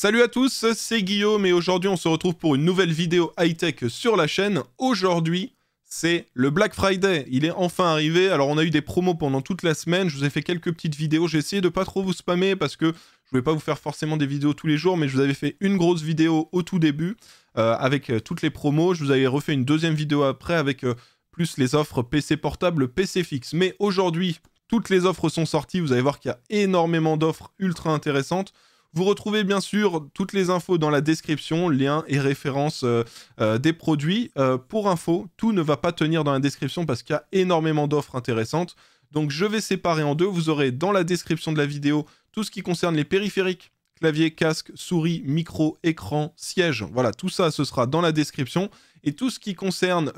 Salut à tous, c'est Guillaume et aujourd'hui on se retrouve pour une nouvelle vidéo high-tech sur la chaîne. Aujourd'hui, c'est le Black Friday. Il est enfin arrivé. Alors on a eu des promos pendant toute la semaine. Je vous ai fait quelques petites vidéos. J'ai essayé de pas trop vous spammer parce que je voulais pas vous faire forcément des vidéos tous les jours, mais je vous avais fait une grosse vidéo au tout début euh, avec euh, toutes les promos. Je vous avais refait une deuxième vidéo après avec euh, plus les offres PC portable, PC fixe. Mais aujourd'hui, toutes les offres sont sorties. Vous allez voir qu'il y a énormément d'offres ultra intéressantes. Vous retrouvez bien sûr toutes les infos dans la description, liens et références euh, euh, des produits. Euh, pour info, tout ne va pas tenir dans la description parce qu'il y a énormément d'offres intéressantes. Donc je vais séparer en deux. Vous aurez dans la description de la vidéo tout ce qui concerne les périphériques, clavier, casque, souris, micro, écran, siège. Voilà, tout ça, ce sera dans la description. Et tout ce qui concerne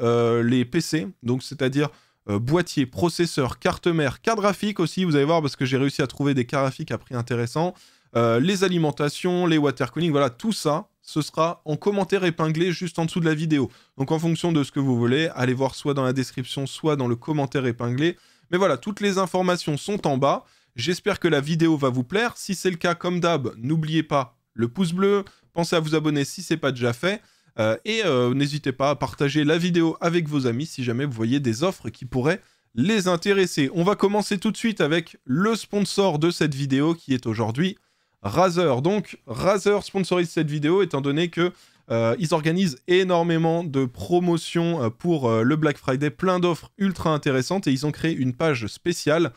les PC, donc c'est-à-dire boîtier, processeur, carte mère, carte graphique aussi, vous allez voir parce que j'ai réussi à trouver des cartes graphiques à prix intéressant. Euh, les alimentations, les water cooling, voilà, tout ça, ce sera en commentaire épinglé juste en dessous de la vidéo. Donc en fonction de ce que vous voulez, allez voir soit dans la description, soit dans le commentaire épinglé. Mais voilà, toutes les informations sont en bas. J'espère que la vidéo va vous plaire. Si c'est le cas, comme d'hab, n'oubliez pas le pouce bleu. Pensez à vous abonner si ce n'est pas déjà fait. Euh, et euh, n'hésitez pas à partager la vidéo avec vos amis si jamais vous voyez des offres qui pourraient les intéresser. On va commencer tout de suite avec le sponsor de cette vidéo qui est aujourd'hui Razer. Donc, Razer sponsorise cette vidéo étant donné que euh, organisent énormément de promotions euh, pour euh, le Black Friday, plein d'offres ultra intéressantes et ils ont créé une page spéciale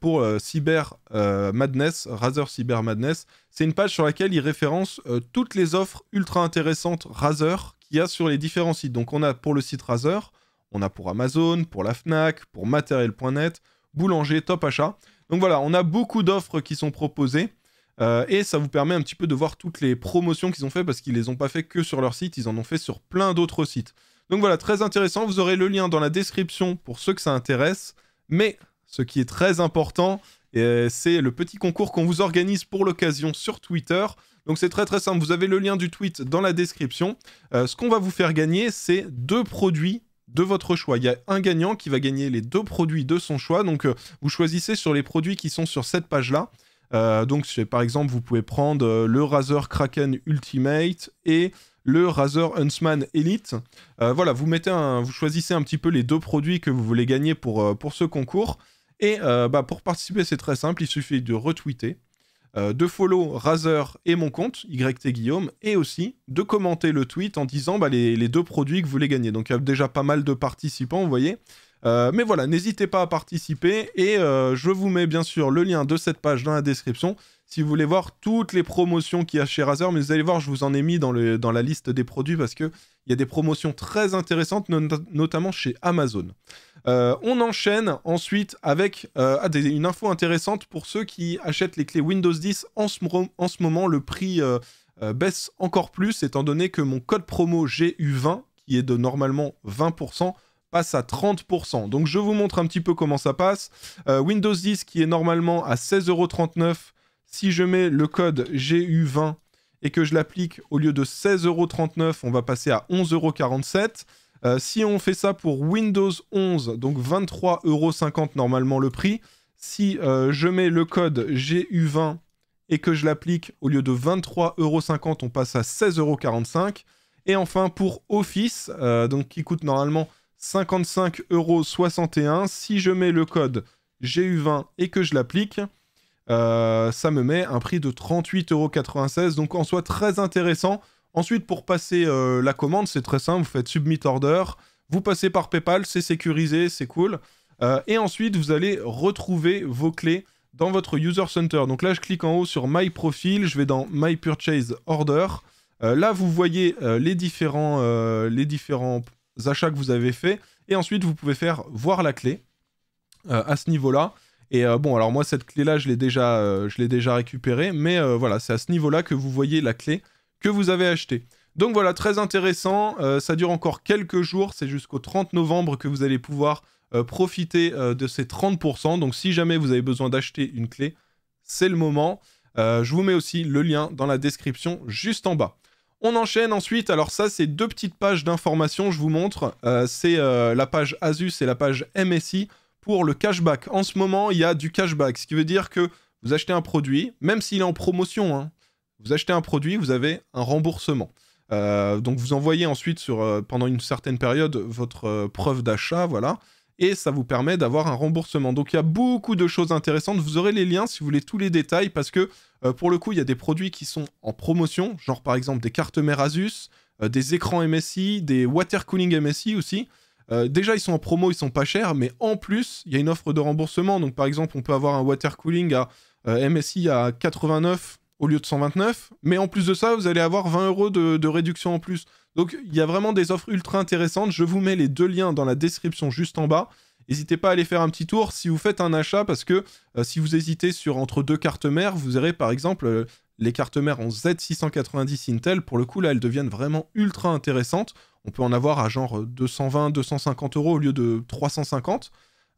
pour Cyber Madness, Razer Cyber Madness. C'est une page sur laquelle ils référencent toutes les offres ultra intéressantes Razer qu'il y a sur les différents sites. Donc on a pour le site Razer, on a pour Amazon, pour la FNAC, pour matériel.net, boulanger, top achat. Donc voilà, on a beaucoup d'offres qui sont proposées. Euh, et ça vous permet un petit peu de voir toutes les promotions qu'ils ont fait parce qu'ils les ont pas fait que sur leur site, ils en ont fait sur plein d'autres sites. Donc voilà, très intéressant. Vous aurez le lien dans la description pour ceux que ça intéresse. Mais ce qui est très important, euh, c'est le petit concours qu'on vous organise pour l'occasion sur Twitter. Donc c'est très très simple. Vous avez le lien du tweet dans la description. Euh, ce qu'on va vous faire gagner, c'est deux produits de votre choix. Il y a un gagnant qui va gagner les deux produits de son choix. Donc vous choisissez sur les produits qui sont sur cette page-là. Euh, donc par exemple vous pouvez prendre euh, le Razer Kraken Ultimate et le Razer Huntsman Elite. Euh, voilà, vous, mettez vous choisissez un petit peu les deux produits que vous voulez gagner pour, pour ce concours. Et bah, pour participer, c'est très simple, il suffit de retweeter, de follow Razer et mon compte, YT Guillaume, et aussi de commenter le tweet en disant bah, les, les, deux produits que vous voulez gagner. Donc il y a déjà pas mal de participants, vous voyez. Euh, mais voilà, n'hésitez pas à participer et euh, je vous mets bien sûr le lien de cette page dans la description si vous voulez voir toutes les promotions qu'il y a chez Razer. Mais vous allez voir, je vous en ai mis dans, le, dans la liste des produits parce qu'il y a des promotions très intéressantes, notamment chez Amazon. Euh, on enchaîne ensuite avec ah, une info intéressante pour ceux qui achètent les clés Windows 10 en ce moment. Le prix baisse encore plus étant donné que mon code promo GU20, qui est de normalement 20%, à 30%. Donc je vous montre un petit peu comment ça passe. Euh, Windows 10 qui est normalement à 16,39€, si je mets le code GU20 et que je l'applique au lieu de 16,39€, on va passer à 11,47€. Euh, si on fait ça pour Windows 11, donc 23,50€ normalement le prix, si euh, je mets le code GU20 et que je l'applique au lieu de 23,50€, on passe à 16,45€. Et enfin pour Office, donc qui coûte normalement 55,61€. Si je mets le code GU20 et que je l'applique, euh, ça me met un prix de 38,96€. Donc en soit très intéressant. Ensuite, pour passer euh, la commande, c'est très simple, vous faites Submit Order, vous passez par PayPal, c'est sécurisé, c'est cool. Euh, et ensuite, vous allez retrouver vos clés dans votre User Center. Donc là, je clique en haut sur My Profile, je vais dans My Purchase Order. là, vous voyez les, différents, les différents achats que vous avez fait Et ensuite, vous pouvez faire voir la clé euh, à ce niveau-là. Et euh, bon, alors moi, cette clé-là, je l'ai déjà, euh, je l'ai déjà récupérée, mais voilà, c'est à ce niveau-là que vous voyez la clé que vous avez achetée. Donc voilà, très intéressant, ça dure encore quelques jours, c'est jusqu'au 30 novembre que vous allez pouvoir profiter de ces 30%. Donc si jamais vous avez besoin d'acheter une clé, c'est le moment. je vous mets aussi le lien dans la description juste en bas. On enchaîne ensuite, alors ça c'est deux petites pages d'information, je vous montre, euh, c'est euh, la page Asus et la page MSI pour le cashback. En ce moment, il y a du cashback, ce qui veut dire que vous achetez un produit, même s'il est en promotion, hein. vous achetez un produit, vous avez un remboursement. Euh, donc vous envoyez ensuite sur, pendant une certaine période votre preuve d'achat, voilà et ça vous permet d'avoir un remboursement. Donc il y a beaucoup de choses intéressantes. Vous aurez les liens si vous voulez tous les détails parce que euh, pour le coup, il y a des produits qui sont en promotion, genre par exemple des cartes Merasus, euh, des écrans MSI, des water cooling MSI aussi. Euh, déjà, ils sont en promo, ils sont pas chers, mais en plus, il y a une offre de remboursement. Donc par exemple, on peut avoir un water cooling à MSI à 89 au lieu de 129, mais en plus de ça, vous allez avoir 20 euros de, de réduction en plus. Donc il y a vraiment des offres ultra intéressantes. Je vous mets les deux liens dans la description juste en bas. N'hésitez pas à aller faire un petit tour si vous faites un achat parce que euh, si vous hésitez sur entre deux cartes mères, vous aurez par exemple euh, les cartes mères en Z690 Intel. Pour le coup, là, elles deviennent vraiment ultra intéressantes. On peut en avoir à genre 220, euh, 250 euros au lieu de 350.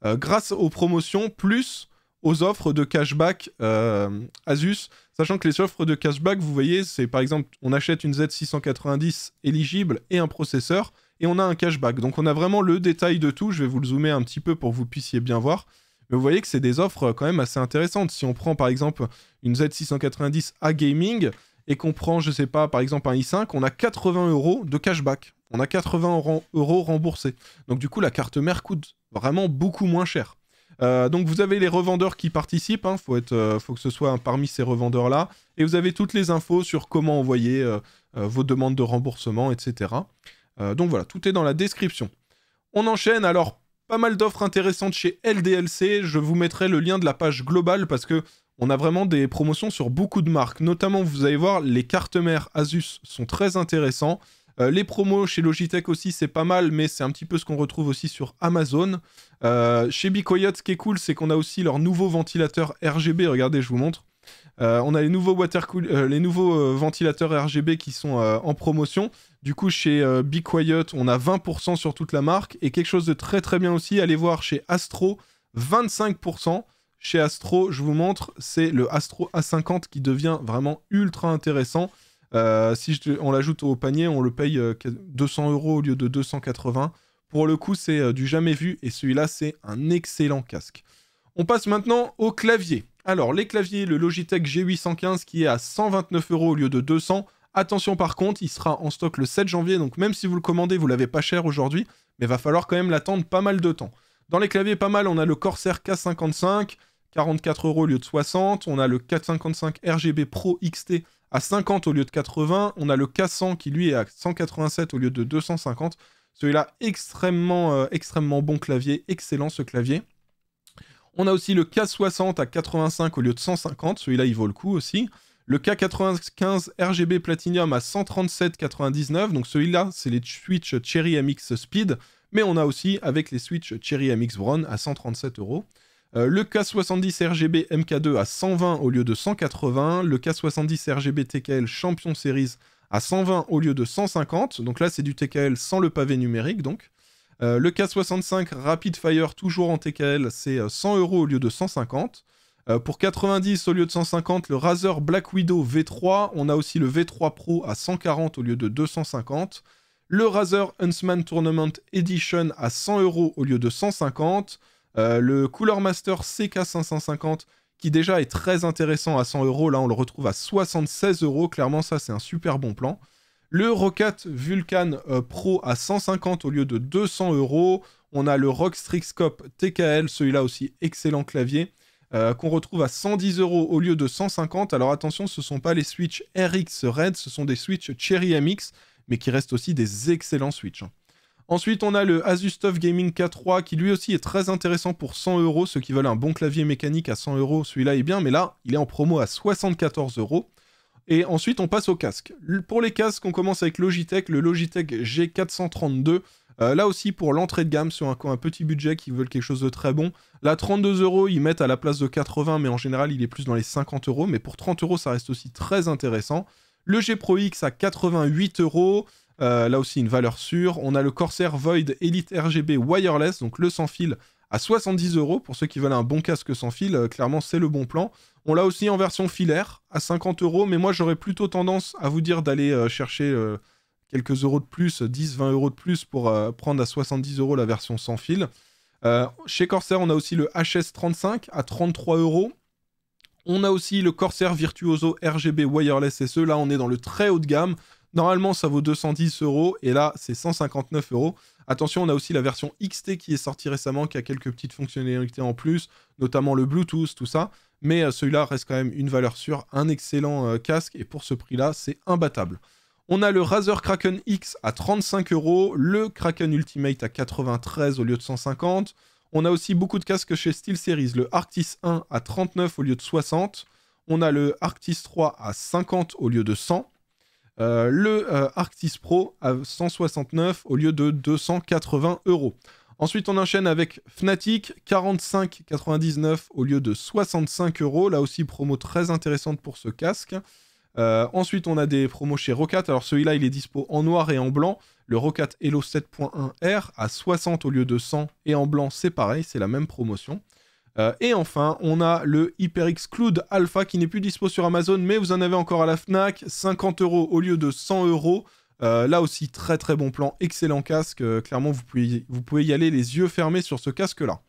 grâce aux promotions, plus aux offres de cashback euh, Asus, sachant que les offres de cashback, vous voyez, c'est par exemple, on achète une Z690 éligible et un processeur, et on a un cashback. Donc on a vraiment le détail de tout, je vais vous le zoomer un petit peu pour que vous puissiez bien voir. Mais vous voyez que c'est des offres euh, quand même assez intéressantes. Si on prend par exemple une Z690 à Gaming et qu'on prend, je sais pas, par exemple un i5, on a 80 euros de cashback. On a 80 euros remboursés. Donc du coup, la carte mère coûte vraiment beaucoup moins cher. Euh, donc vous avez les revendeurs qui participent, il hein. euh, faut, que ce soit parmi ces revendeurs-là, et vous avez toutes les infos sur comment envoyer euh, vos demandes de remboursement, etc. donc voilà, tout est dans la description. On enchaîne alors pas mal d'offres intéressantes chez LDLC, je vous mettrai le lien de la page globale parce que on a vraiment des promotions sur beaucoup de marques, notamment vous allez voir les cartes mères Asus sont très intéressantes. Euh, les promos chez Logitech aussi, c'est pas mal, mais c'est un petit peu ce qu'on retrouve aussi sur Amazon. Euh, chez Bicoyote, ce qui est cool, c'est qu'on a aussi leur nouveau ventilateur RGB. Regardez, je vous montre. Euh, on a les nouveaux, water les nouveaux ventilateurs RGB qui sont en promotion. Du coup, chez Be on a 20% sur toute la marque. Et quelque chose de très très bien aussi, allez voir chez Astro, 25% chez Astro, je vous montre, c'est le Astro A50 qui devient vraiment ultra intéressant. Euh, si on l'ajoute au panier, on le paye 200 euh, euros au lieu de 280. Pour le coup, c'est euh, du jamais vu et celui-là, c'est un excellent casque. On passe maintenant au clavier. Alors, les claviers, le Logitech G815 qui est à 129 euros au lieu de 200. Attention par contre, il sera en stock le 7 janvier, donc même si vous le commandez, vous l'avez pas cher aujourd'hui, mais va falloir quand même l'attendre pas mal de temps. Dans les claviers, pas mal, on a le Corsair K55, 44 euros au lieu de 60. On a le 455 RGB Pro XT à 50 au lieu de 80. On a le K100 qui lui est à 187 au lieu de 250. Celui-là, extrêmement, euh, extrêmement bon clavier, excellent ce clavier. On a aussi le K60 à 85 au lieu de 150, celui-là il vaut le coup aussi. Le K95 RGB Platinum à 137,99, donc celui-là c'est les Switch Cherry MX Speed, mais on a aussi avec les Switch Cherry MX Brown à 137 euros. Euh, le K70 RGB MK2 à 120 au lieu de 180, le K70 RGB TKL Champion Series à 120 au lieu de 150, donc là c'est du TKL sans le pavé numérique donc. Euh, le K65 Rapid Fire toujours en TKL c'est 100 euh, euros au lieu de 150. pour 90 au lieu de 150, le Razer Black Widow V3, on a aussi le V3 Pro à 140 au lieu de 250. Le Razer Huntsman Tournament Edition à 100 euros au lieu de 150. Euh, le Cooler Master CK550 qui déjà est très intéressant à 100 euros. Là, on le retrouve à 76 euros. Clairement, ça, c'est un super bon plan. Le Rocket Vulcan euh, Pro à 150 au lieu de 200 euros. On a le Rock Cop TKL, celui-là aussi excellent clavier, euh, qu'on retrouve à 110 euros au lieu de 150. Alors attention, ce ne sont pas les Switch RX Red, ce sont des Switch Cherry MX, mais qui restent aussi des excellents Switch. Hein. Ensuite, on a le Asus Gaming K3 qui lui aussi est très intéressant pour 100 euros. Ceux qui veulent un bon clavier mécanique à 100 euros, celui-là est bien, mais là, il est en promo à 74 euros. Et ensuite, on passe au casque. Pour les casques, on commence avec Logitech, le Logitech G432. Euh, là aussi, pour l'entrée de gamme, sur un, un, petit budget qui veulent quelque chose de très bon. Là, 32 euros, ils mettent à la place de 80, mais en général, il est plus dans les 50 euros. Mais pour 30 euros, ça reste aussi très intéressant. Le G Pro X à 88 euros. Euh, là aussi, une valeur sûre. On a le Corsair Void Elite RGB Wireless, donc le sans fil à 70 euros. Pour ceux qui veulent un bon casque sans fil, euh, clairement, c'est le bon plan. On l'a aussi en version filaire à 50 euros, mais moi, j'aurais plutôt tendance à vous dire d'aller euh, chercher quelques euros de plus, 10, 20 euros de plus pour prendre à 70 euros la version sans fil. chez Corsair, on a aussi le HS35 à 33 euros. On a aussi le Corsair Virtuoso RGB Wireless SE. Là, on est dans le très haut de gamme. Normalement, ça vaut 210 euros et là, c'est 159 euros. Attention, on a aussi la version XT qui est sortie récemment, qui a quelques petites fonctionnalités en plus, notamment le Bluetooth, tout ça. Mais euh, celui-là reste quand même une valeur sûre, un excellent euh, casque et pour ce prix-là, c'est imbattable. On a le Razer Kraken X à 35 euros, le Kraken Ultimate à 93 au lieu de 150. On a aussi beaucoup de casques chez SteelSeries, le Arctis 1 à 39 au lieu de 60. On a le Arctis 3 à 50 au lieu de 100. Euh, le euh, Arctis Pro à 169 au lieu de 280 euros. Ensuite, on enchaîne avec Fnatic, 45,99 au lieu de 65 euros. Là aussi, promo très intéressante pour ce casque. Euh, ensuite, on a des promos chez Rocat. Alors, celui-là, il est dispo en noir et en blanc. Le Rocat Hello 7.1R à 60 au lieu de 100 et en blanc, c'est pareil, c'est la même promotion. Euh, et enfin, on a le HyperX Cloud Alpha qui n'est plus dispo sur Amazon, mais vous en avez encore à la FNAC, 50 euros au lieu de 100 euros. Euh, là aussi, très très bon plan, excellent casque. Euh, clairement, vous pouvez, vous pouvez y aller les yeux fermés sur ce casque-là.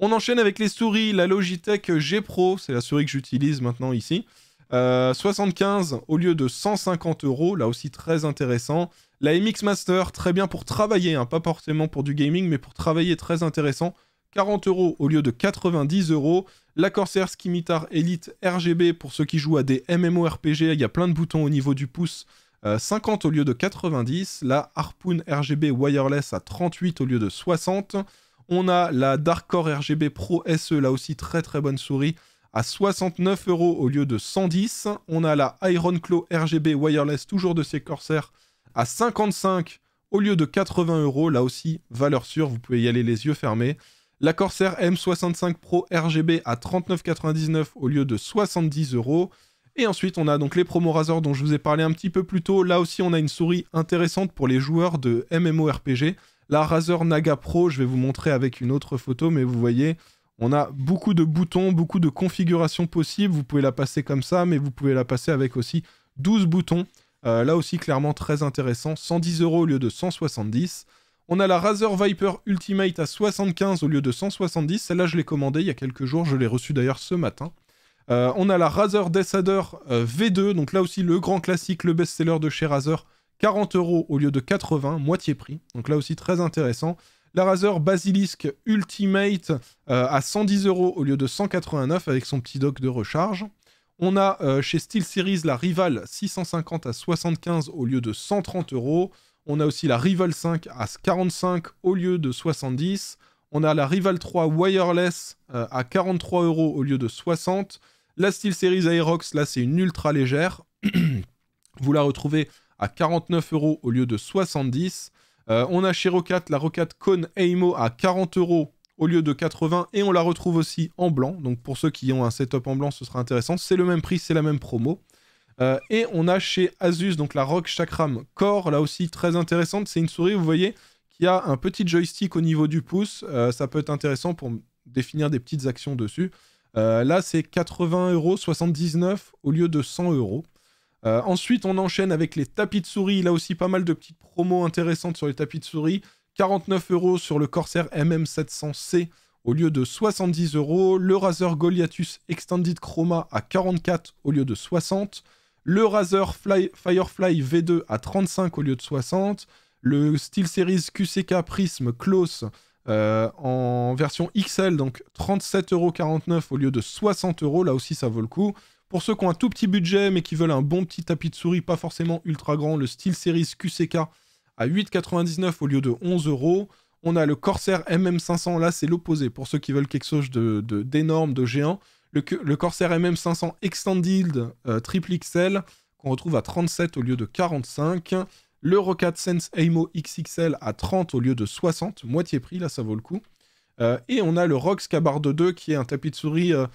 On enchaîne avec les souris, la Logitech G Pro, c'est la souris que j'utilise maintenant ici. 75 au lieu de 150 euros, là aussi très intéressant. La MX Master, très bien pour travailler, hein. pas forcément pour du gaming, mais pour travailler, très intéressant. 40 euros au lieu de 90 euros. La Corsair Skimitar Elite RGB pour ceux qui jouent à des MMORPG, il y a plein de boutons au niveau du pouce. 50 euh, au lieu de 90. La Harpoon RGB Wireless à 38 au lieu de 60. On a la Darkcore RGB Pro SE, là aussi très très bonne souris, à 69 euros au lieu de 110. On a la Claw RGB Wireless, toujours de ces Corsair, à 55 au lieu de 80 euros. Là aussi, valeur sûre, vous pouvez y aller les yeux fermés. La Corsair M65 Pro RGB à 39,99 au lieu de 70 euros. Et ensuite, on a donc les promos Razer dont je vous ai parlé un petit peu plus tôt. Là aussi, on a une souris intéressante pour les joueurs de MMORPG. La Razer Naga Pro, je vais vous montrer avec une autre photo, mais vous voyez, on a beaucoup de boutons, beaucoup de configurations possibles. Vous pouvez la passer comme ça, mais vous pouvez la passer avec aussi 12 boutons. Euh, là aussi, clairement très intéressant. 110 euros au lieu de 170. On a la Razer Viper Ultimate à 75 au lieu de 170. Celle-là, je l'ai commandée il y a quelques jours. Je l'ai reçue d'ailleurs ce matin. Euh, on a la Razer Desader euh, V2. Donc là aussi, le grand classique, le best-seller de chez Razer. 40 euros au lieu de 80, moitié prix. Donc là aussi, très intéressant. La Razer Basilisk Ultimate euh, à 110 euros au lieu de 189 avec son petit dock de recharge. On a chez SteelSeries la Rival 650 à 75 au lieu de 130 euros. On a aussi la Rival 5 à 45 au lieu de 70. On a la Rival 3 Wireless euh, à 43 euros au lieu de 60. La SteelSeries Aerox, là, c'est une ultra légère. Vous la retrouvez à 49 euros au lieu de 70. Euh, on a chez Rocat la Rocat Cone Aimo à 40 euros au lieu de 80 et on la retrouve aussi en blanc. Donc pour ceux qui ont un setup en blanc, ce sera intéressant. C'est le même prix, c'est la même promo. Euh, et on a chez Asus donc la Rock Chakram Core, là aussi très intéressante. C'est une souris, vous voyez, qui a un petit joystick au niveau du pouce. Euh, ça peut être intéressant pour définir des petites actions dessus. Euh, là, c'est 80 euros 79 au lieu de 100 euros. Ensuite, on enchaîne avec les tapis de souris. Là aussi, pas mal de petites promos intéressantes sur les tapis de souris. 49 euros sur le Corsair MM700C au lieu de 70 euros. Le Razer Goliathus Extended Chroma à 44 au lieu de 60 le Razer Firefly V2 à 35 au lieu de 60, le SteelSeries QCK Prism Close euh, en version XL, donc 37,49€ au lieu de 60€, là aussi ça vaut le coup. Pour ceux qui ont un tout petit budget mais qui veulent un bon petit tapis de souris, pas forcément ultra grand, le SteelSeries QCK à 8,99€ au lieu de 11€. On a le Corsair MM500, là c'est l'opposé, pour ceux qui veulent quelque chose d'énorme, de, de géant. Le, le Corsair MM500 Extended euh, Triple XL qu'on retrouve à 37 au lieu de 45. Le Rocket Sense Aimo XXL à 30 au lieu de 60, moitié prix, là ça vaut le coup. Euh, et on a le Rox Cabarde 2 qui est un tapis de souris euh,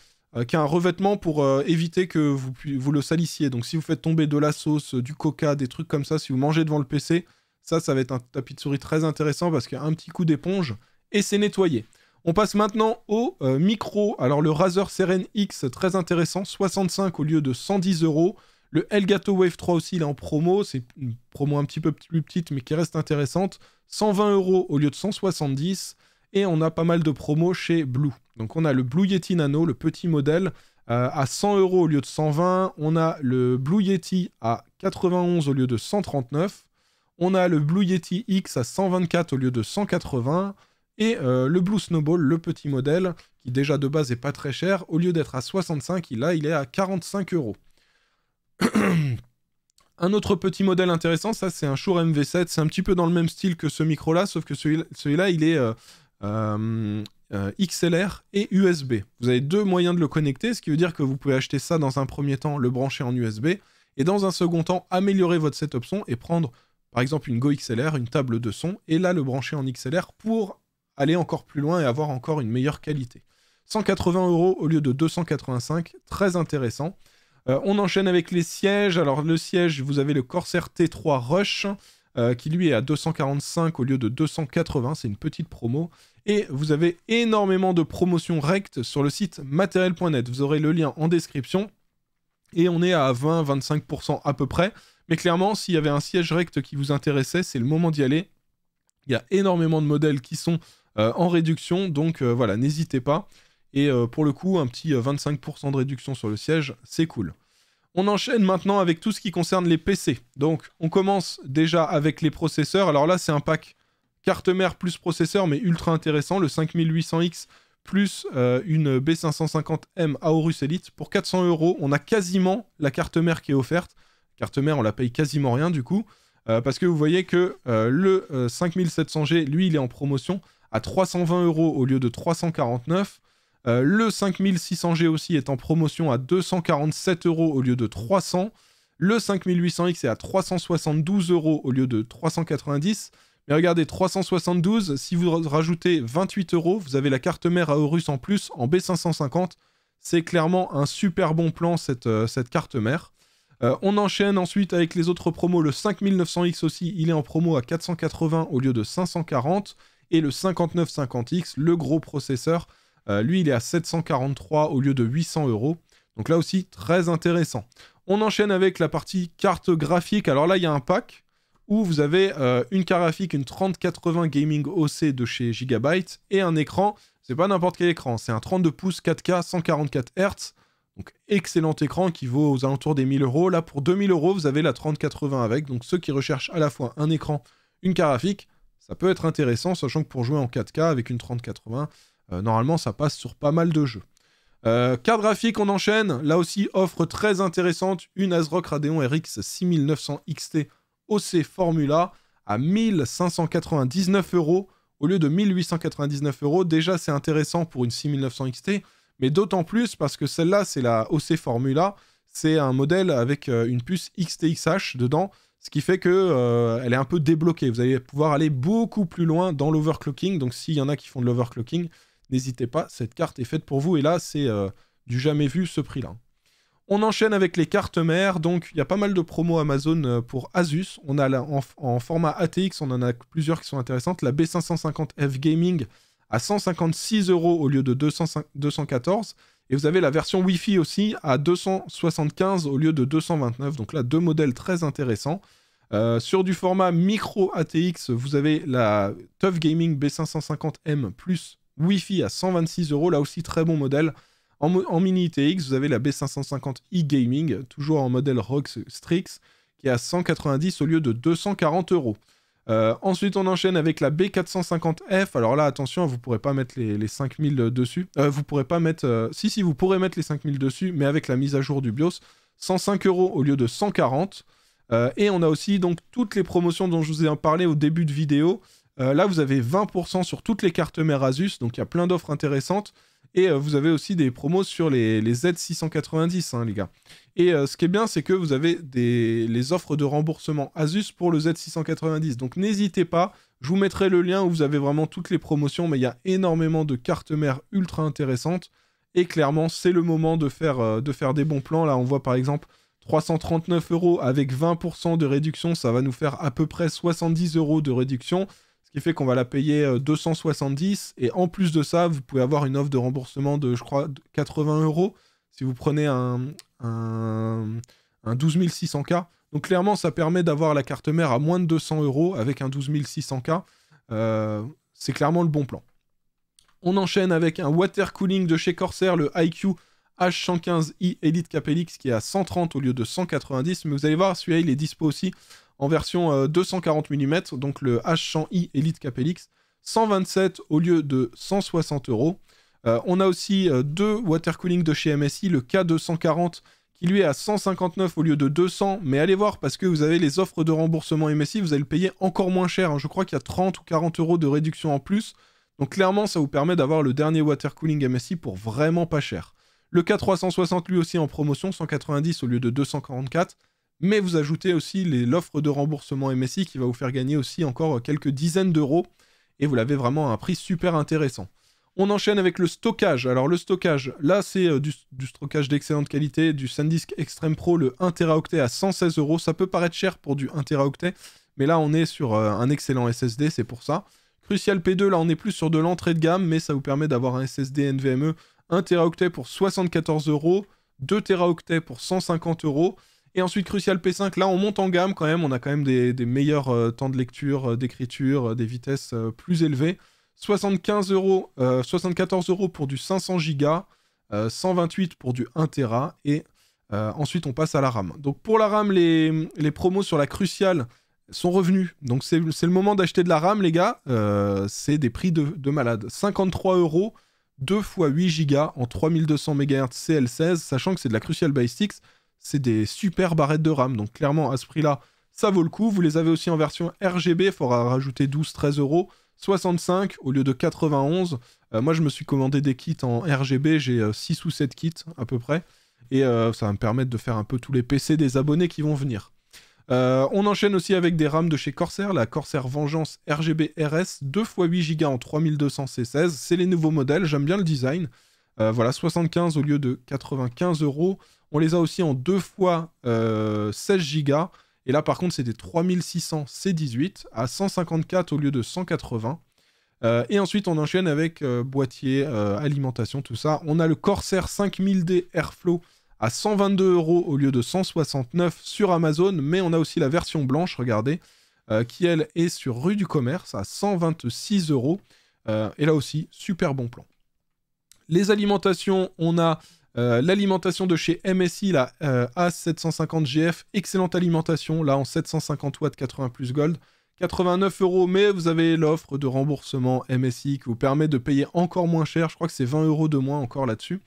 qui a un revêtement pour éviter que vous, vous le salissiez. Donc si vous faites tomber de la sauce, du coca, des trucs comme ça, si vous mangez devant le PC, ça, ça va être un tapis de souris très intéressant parce qu'il y a un petit coup d'éponge et c'est nettoyé. On passe maintenant au euh, micro. Alors le Razer Seren X, très intéressant, 65 au lieu de 110 euros. Le Elgato Wave 3 aussi, il est en promo. C'est une promo un petit peu plus petite, mais qui reste intéressante. 120 euros au lieu de 170. Et on a pas mal de promos chez Blue. Donc on a le Blue Yeti Nano, le petit modèle, euh, à 100 euros au lieu de 120. On a le Blue Yeti à 91 au lieu de 139. On a le Blue Yeti X à 124 au lieu de 180. Et euh, le Blue Snowball, le petit modèle, qui déjà de base est pas très cher, au lieu d'être à 65, là il est à 45 euros. un autre petit modèle intéressant, ça c'est un Shure MV7, c'est un petit peu dans le même style que ce micro là, sauf que celui-là il est euh, euh, XLR et USB. Vous avez deux moyens de le connecter, ce qui veut dire que vous pouvez acheter ça dans un premier temps, le brancher en USB, et dans un second temps améliorer votre setup son et prendre par exemple une Go XLR, une table de son, et là le brancher en XLR pour aller encore plus loin et avoir encore une meilleure qualité. 180 euros au lieu de 285, très intéressant. Euh, on enchaîne avec les sièges. Alors le siège, vous avez le Corsair T3 Rush, euh, qui lui est à 245 au lieu de 280, c'est une petite promo. Et vous avez énormément de promotions rectes sur le site matériel.net. Vous aurez le lien en description. Et on est à 20-25% à peu près. Mais clairement, s'il y avait un siège rect qui vous intéressait, c'est le moment d'y aller. Il y a énormément de modèles qui sont euh, en réduction. Donc euh, voilà, n'hésitez pas. Et euh, pour le coup, un petit 25% de réduction sur le siège, c'est cool. On enchaîne maintenant avec tout ce qui concerne les PC. Donc on commence déjà avec les processeurs. Alors là, c'est un pack carte mère plus processeur, mais ultra intéressant, le 5800X plus une B550M Aorus Elite. Pour 400 euros, on a quasiment la carte mère qui est offerte. Carte mère, on la paye quasiment rien du coup, parce que vous voyez que le 5700G, lui, il est en promotion à 320 euros au lieu de 349. Euh, le 5600G aussi est en promotion à 247 euros au lieu de 300. Le 5800X est à 372 euros au lieu de 390. Mais regardez, 372, si vous rajoutez 28 euros, vous avez la carte mère à Horus en plus en B550. C'est clairement un super bon plan cette, euh, cette carte mère. Euh, on enchaîne ensuite avec les autres promos. Le 5900X aussi, il est en promo à 480 au lieu de 540 et le 5950X, le gros processeur. Euh, lui, il est à 743 au lieu de 800 euros. Donc là aussi, très intéressant. On enchaîne avec la partie carte graphique. Alors là, il y a un pack où vous avez euh, une carte graphique, une 3080 Gaming OC de chez Gigabyte et un écran. C'est pas n'importe quel écran, c'est un 32 pouces 4K 144 Hz. Donc excellent écran qui vaut aux alentours des 1000 euros. Là, pour 2000 euros, vous avez la 3080 avec. Donc ceux qui recherchent à la fois un écran, une carte graphique, ça peut être intéressant, sachant que pour jouer en 4K avec une 3080, euh, normalement ça passe sur pas mal de jeux. Euh, graphique, on enchaîne. Là aussi, offre très intéressante, une ASRock Radeon RX 6900 XT OC Formula à 1599 euros au lieu de 1899 euros. Déjà, c'est intéressant pour une 6900 XT, mais d'autant plus parce que celle-là, c'est la OC Formula. C'est un modèle avec euh, une puce XTXH dedans, ce qui fait que euh, elle est un peu débloquée. Vous allez pouvoir aller beaucoup plus loin dans l'overclocking. Donc s'il y en a qui font de l'overclocking, n'hésitez pas, cette carte est faite pour vous. Et là, c'est euh, du jamais vu ce prix-là. On enchaîne avec les cartes mères. Donc il y a pas mal de promos Amazon euh, pour Asus. On a en, format ATX, on en a plusieurs qui sont intéressantes. La B550F Gaming à 156 euros au lieu de 214. Et vous avez la version Wi-Fi aussi à 275 au lieu de 229. Donc là, deux modèles très intéressants. Euh, sur du format micro ATX, vous avez la Tough Gaming B550M plus Wi-Fi à 126 euros. Là aussi, très bon modèle. En, mini ATX, vous avez la B550 e-Gaming, toujours en modèle ROG Strix, qui est à 190 au lieu de 240 euros. Euh, ensuite, on enchaîne avec la B450F. Alors là, attention, vous pourrez pas mettre les, 5000 dessus. Euh, vous pourrez pas mettre... Euh, si, si, vous pourrez mettre les 5000 dessus, mais avec la mise à jour du BIOS, 105 euros au lieu de 140. et on a aussi donc toutes les promotions dont je vous ai parlé au début de vidéo. là, vous avez 20% sur toutes les cartes mères Asus, donc il y a plein d'offres intéressantes. Et euh, vous avez aussi des promos sur les, les Z690, hein, les gars. Et euh, ce qui est bien, c'est que vous avez des, les offres de remboursement Asus pour le Z690. Donc n'hésitez pas, je vous mettrai le lien où vous avez vraiment toutes les promotions, mais il y a énormément de cartes mères ultra intéressantes. Et clairement, c'est le moment de faire, euh, de faire des bons plans. Là, on voit par exemple 339 euros avec 20% de réduction, ça va nous faire à peu près 70 euros de réduction qui fait qu'on va la payer 270 euh, et en plus de ça, vous pouvez avoir une offre de remboursement de, je crois, 80 euros si vous prenez un, un, 12600K. Donc clairement, ça permet d'avoir la carte mère à moins de 200 euros avec un 12600K. Euh, c'est clairement le bon plan. On enchaîne avec un water cooling de chez Corsair, le IQ H115i Elite Capelix qui est à 130 au lieu de 190. Mais vous allez voir, celui-là, il est dispo aussi en version 240 euh, mm, donc le H100i Elite Capelix, 127 au lieu de 160 euros. Euh, on a aussi euh, deux water cooling de chez MSI, le K240 qui lui est à 159 au lieu de 200, mais allez voir parce que vous avez les offres de remboursement MSI, vous allez le payer encore moins cher. Hein. Je crois qu'il y a 30 ou 40 euros de réduction en plus. Donc clairement, ça vous permet d'avoir le dernier water cooling MSI pour vraiment pas cher. Le K360 lui aussi en promotion, 190 au lieu de 244 mais vous ajoutez aussi l'offre de remboursement MSI qui va vous faire gagner aussi encore euh, quelques dizaines d'euros, et vous l'avez vraiment à un prix super intéressant. On enchaîne avec le stockage. Alors le stockage, là c'est euh, du, stockage d'excellente qualité, du SanDisk Extreme Pro, le 1 Teraoctet à 116 euros. Ça peut paraître cher pour du 1 Teraoctet, mais là on est sur euh, un excellent SSD, c'est pour ça. Crucial P2, là on est plus sur de l'entrée de gamme, mais ça vous permet d'avoir un SSD NVMe 1 Teraoctet pour 74 euros, 2 Teraoctets pour 150 euros. Et ensuite Crucial P5, là on monte en gamme quand même, on a quand même des, meilleurs euh, temps de lecture, euh, d'écriture, euh, des vitesses plus élevées. 75 euros, 74 euros pour du 500 Go, 128 pour du 1 Tera, et ensuite on passe à la RAM. Donc pour la RAM, les, promos sur la Crucial sont revenus. Donc c'est le moment d'acheter de la RAM, les gars. c'est des prix de, de malade. 53 euros 2 x 8 Go en 3200 MHz CL16, sachant que c'est de la Crucial by 6 c'est des super barrettes de RAM. Donc clairement, à ce prix-là, ça vaut le coup. Vous les avez aussi en version RGB, il faudra rajouter 12-13 euros. 65 au lieu de 91. Euh, moi, je me suis commandé des kits en RGB, j'ai 6 euh, ou 7 kits à peu près. Et euh, ça va me permettre de faire un peu tous les PC des abonnés qui vont venir. on enchaîne aussi avec des RAM de chez Corsair, la Corsair Vengeance RGB RS, 2x8 Go en 3200 C16. C'est les nouveaux modèles, j'aime bien le design. voilà, 75 au lieu de 95 euros. On les a aussi en deux fois 16 euh, Go. Et là, par contre, c'est des 3600 C18 à 154 au lieu de 180. Euh, et ensuite, on enchaîne avec euh, boîtier, alimentation, tout ça. On a le Corsair 5000D Airflow à 122 euros au lieu de 169 sur Amazon. Mais on a aussi la version blanche, regardez, qui elle est sur rue du commerce à 126 euros. Et là aussi, super bon plan. Les alimentations, on a euh, l'alimentation de chez MSI, la euh, A750GF, excellente alimentation, là en 750 watts, 80 plus gold. 89 euros, mais vous avez l'offre de remboursement MSI qui vous permet de payer encore moins cher. Je crois que c'est 20 euros de moins encore là-dessus.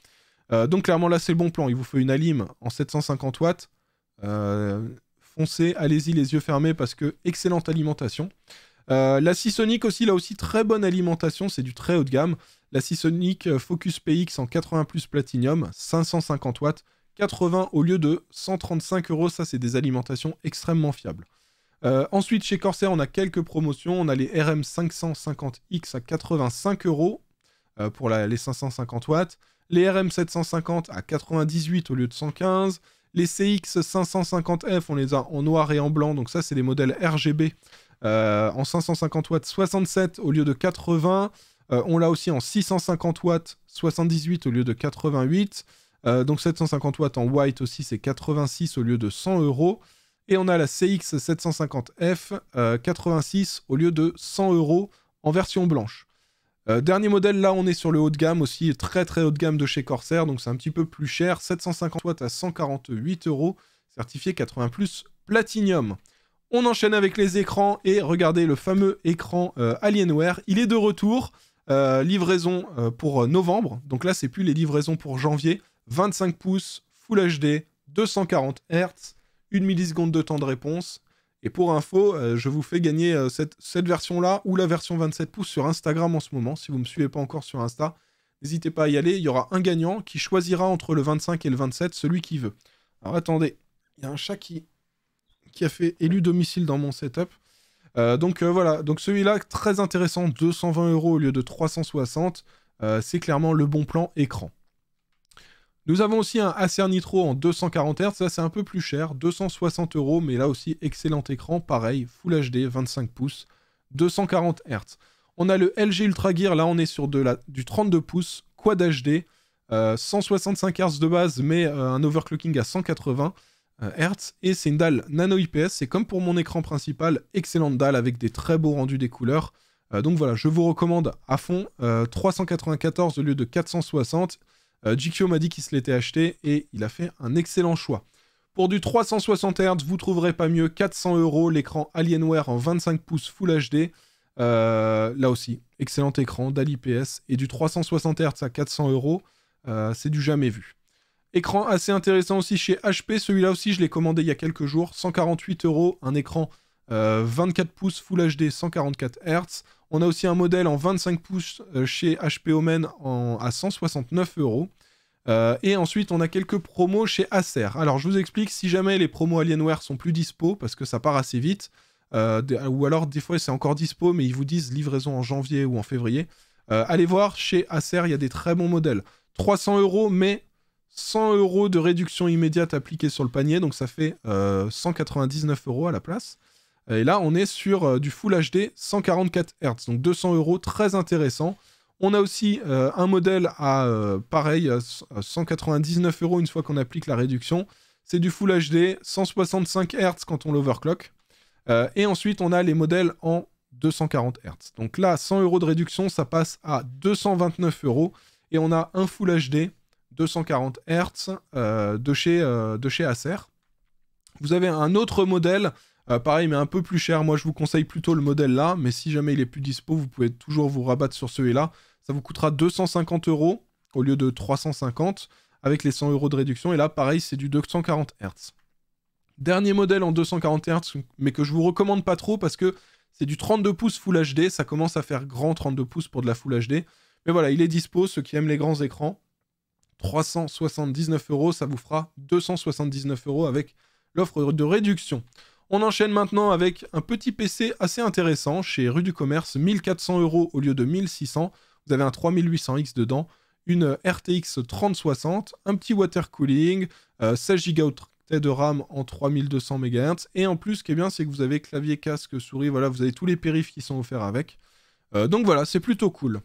Euh, donc clairement, là c'est le bon plan. Il vous faut une alim en 750 watts. foncez, allez-y les yeux fermés parce que excellente alimentation. la Sisonic aussi, là aussi très bonne alimentation, c'est du très haut de gamme. La Seasonic euh, Focus PX en 80 plus Platinum, 550 watts, 80 au lieu de 135 euros. Ça, c'est des alimentations extrêmement fiables. Euh, ensuite, chez Corsair, on a quelques promotions. On a les RM550X à 85 euros euh, pour les 550 watts. Les RM750 à 98 au lieu de 115. Les CX550F, on les a en noir et en blanc. Donc ça, c'est des modèles RGB en 550 watts 67 au lieu de 80. Euh, on l'a aussi en 650 watts, 78 au lieu de 88. Euh, donc 750 watts en white aussi, c'est 86 au lieu de 100 euros. Et on a la CX 750F, 86 au lieu de 100 euros en version blanche. Euh, dernier modèle, là on est sur le haut de gamme aussi, très très haut de gamme de chez Corsair, donc c'est un petit peu plus cher, 750 watts à 148 euros, certifié 80 plus platinium. On enchaîne avec les écrans et regardez le fameux écran Alienware. Il est de retour. Euh, livraison euh, pour euh, novembre, donc là c'est plus les livraisons pour janvier. 25 pouces, Full HD, 240 Hz, 1 milliseconde de temps de réponse. Et pour info, je vous fais gagner cette, version-là ou la version 27 pouces sur Instagram en ce moment. Si vous ne me suivez pas encore sur Insta, n'hésitez pas à y aller. Il y aura un gagnant qui choisira entre le 25 et le 27, celui qui veut. Alors attendez, il y a un chat qui, qui a fait élu domicile dans mon setup. Euh, donc euh, voilà, donc celui-là, très intéressant, 220 euros au lieu de 360, euh, c'est clairement le bon plan écran. Nous avons aussi un Acer Nitro en 240 Hz, ça c'est un peu plus cher, 260 euros, mais là aussi excellent écran, pareil, Full HD, 25 pouces, 240 Hz. On a le LG Ultra Gear, là on est sur du 32 pouces, Quad HD, 165 Hz de base, mais un overclocking à 180 euh, Hertz et c'est une dalle nano IPS, c'est comme pour mon écran principal, excellente dalle avec des très beaux rendus des couleurs. Euh, donc voilà, je vous recommande à fond 394 euh, au lieu de 460. Euh, m'a dit qu'il se l'était acheté et il a fait un excellent choix. Pour du 360 Hz, vous trouverez pas mieux 400 euros l'écran Alienware en 25 pouces Full HD. là aussi, excellent écran, dalle IPS et du 360 Hz à 400 euros, c'est du jamais vu. Écran assez intéressant aussi chez HP. Celui-là aussi, je l'ai commandé il y a quelques jours. 148 euros, un écran 24 euh, pouces Full HD 144 Hz. On a aussi un modèle en 25 pouces euh, chez HP Omen à 169 euros. Euh, et ensuite, on a quelques promos chez Acer. Alors, je vous explique si jamais les promos Alienware sont plus dispo, parce que ça part assez vite, ou alors des fois c'est encore dispo, mais ils vous disent livraison en janvier ou en février. allez voir, chez Acer, il y a des très bons modèles. 300 euros, mais 100 euros de réduction immédiate appliquée sur le panier, donc ça fait 199 euh, euros à la place. Et là, on est sur euh, du Full HD 144 Hz, donc 200 euros, très intéressant. On a aussi euh, un modèle à pareil, à 199 euros une fois qu'on applique la réduction. C'est du Full HD 165 Hz quand on l'overclock. et ensuite, on a les modèles en 240 Hz. Donc là, 100 euros de réduction, ça passe à 229 euros. Et on a un Full HD 240 Hz euh, de, chez, euh, de chez Acer. Vous avez un autre modèle, euh, pareil mais un peu plus cher. Moi je vous conseille plutôt le modèle là, mais si jamais il est plus dispo, vous pouvez toujours vous rabattre sur celui-là. Ça vous coûtera 250 euros au lieu de 350 avec les 100 euros de réduction. Et là pareil c'est du 240 Hz. Dernier modèle en 240 Hz, mais que je vous recommande pas trop parce que c'est du 32 pouces Full HD. Ça commence à faire grand 32 pouces pour de la Full HD. Mais voilà, il est dispo, ceux qui aiment les grands écrans. 379 euros. Ça vous fera 279 euros avec l'offre de réduction. On enchaîne maintenant avec un petit PC assez intéressant chez Rue du Commerce, 1400 euros au lieu de 1600. Vous avez un 3800X dedans, une RTX 3060, un petit water cooling, 16 euh, Go de RAM en 3200 MHz. Et en plus, ce qui est bien, c'est que vous avez clavier, casque, souris, voilà, vous avez tous les périphes qui sont offerts avec. Euh, donc voilà, c'est plutôt cool.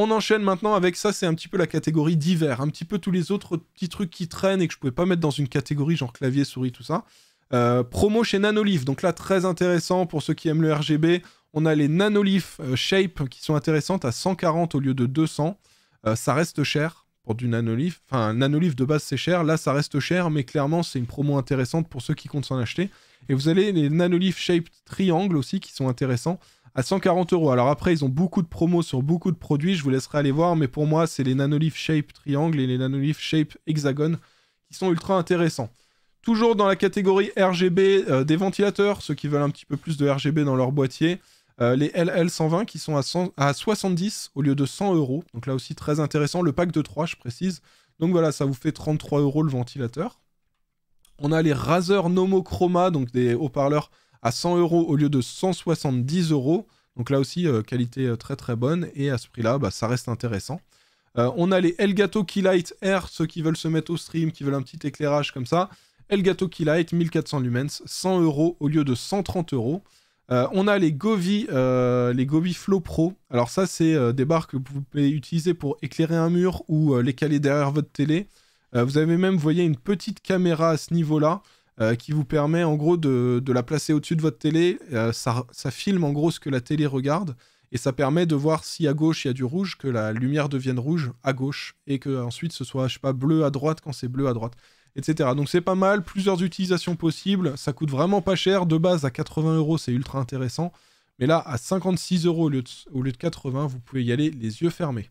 On enchaîne maintenant avec ça, c'est un petit peu la catégorie divers, un petit peu tous les autres petits trucs qui traînent et que je pouvais pas mettre dans une catégorie genre clavier, souris, tout ça. Euh, promo chez Nanolif, donc là très intéressant pour ceux qui aiment le RGB. On a les Nanolif euh, Shape qui sont intéressantes à 140 au lieu de 200. Euh, ça reste cher pour du Nanolif. Enfin, Nanolif de base c'est cher, là ça reste cher, mais clairement c'est une promo intéressante pour ceux qui comptent s'en acheter. Et vous avez les Nanolif Shape Triangle aussi qui sont intéressants à 140 euros. Alors après, ils ont beaucoup de promos sur beaucoup de produits, je vous laisserai aller voir, mais pour moi, c'est les Nanoleaf Shape Triangle et les Nanoleaf Shape Hexagone qui sont ultra intéressants. Toujours dans la catégorie RGB euh, des ventilateurs, ceux qui veulent un petit peu plus de RGB dans leur boîtier, euh, les LL120 qui sont à, 100, 70 au lieu de 100 euros. Donc là aussi très intéressant, le pack de 3 je précise. Donc voilà, ça vous fait 33 euros le ventilateur. On a les Razer Chroma, donc des haut-parleurs à 100 euros au lieu de 170 euros. Donc là aussi, euh, qualité euh, très très bonne. Et à ce prix-là, bah, ça reste intéressant. Euh, on a les Elgato Keylight Air. ceux qui veulent se mettre au stream, qui veulent un petit éclairage comme ça. Elgato Keylight 1400 lumens, 100 euros au lieu de 130 euros. On a les Govi, les Govi Flow Pro. Alors ça, c'est des barres que vous pouvez utiliser pour éclairer un mur ou les caler derrière votre télé. vous avez même, vous voyez, une petite caméra à ce niveau-là. Euh, qui vous permet en gros de, la placer au-dessus de votre télé. Euh, ça, filme en gros ce que la télé regarde et ça permet de voir si à gauche il y a du rouge, que la lumière devienne rouge à gauche et que ensuite ce soit, je sais pas, bleu à droite quand c'est bleu à droite, etc. Donc c'est pas mal, plusieurs utilisations possibles. Ça coûte vraiment pas cher. De base à 80 euros, c'est ultra intéressant. Mais là, à 56 euros au lieu de 80, vous pouvez y aller les yeux fermés.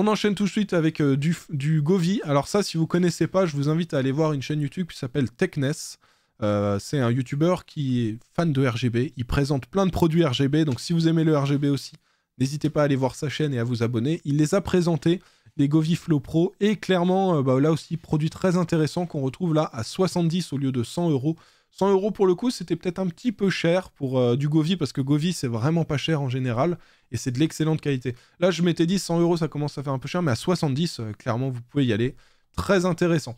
On enchaîne tout de suite avec euh, du, du, Govi. Alors ça, si vous ne connaissez pas, je vous invite à aller voir une chaîne YouTube qui s'appelle Techness. Euh, c'est un YouTuber qui est fan de RGB. Il présente plein de produits RGB. Donc si vous aimez le RGB aussi, n'hésitez pas à aller voir sa chaîne et à vous abonner. Il les a présentés, les Govi Flow Pro. Et clairement, euh, bah, là aussi, produit très intéressant qu'on retrouve là à 70 au lieu de 100 euros. 100 euros pour le coup, c'était peut-être un petit peu cher pour du Govi parce que Govi, c'est vraiment pas cher en général et c'est de l'excellente qualité. Là, je m'étais dit 100 euros, ça commence à faire un peu cher, mais à 70, euh, clairement, vous pouvez y aller. Très intéressant.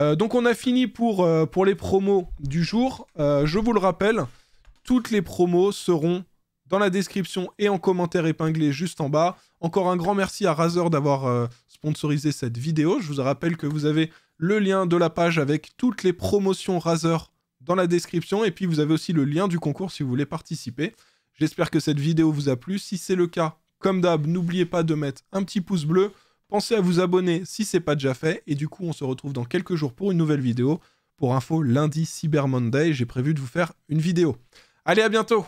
Euh, donc, on a fini pour, euh, pour les promos du jour. je vous le rappelle, toutes les promos seront dans la description et en commentaire épinglé juste en bas. Encore un grand merci à Razer d'avoir sponsorisé cette vidéo. Je vous rappelle que vous avez le lien de la page avec toutes les promotions Razer dans la description. Et puis, vous avez aussi le lien du concours si vous voulez participer. J'espère que cette vidéo vous a plu. Si c'est le cas, comme d'hab, n'oubliez pas de mettre un petit pouce bleu. Pensez à vous abonner si ce n'est pas déjà fait. Et du coup, on se retrouve dans quelques jours pour une nouvelle vidéo. Pour info, lundi Cyber Monday, j'ai prévu de vous faire une vidéo. Allez, à bientôt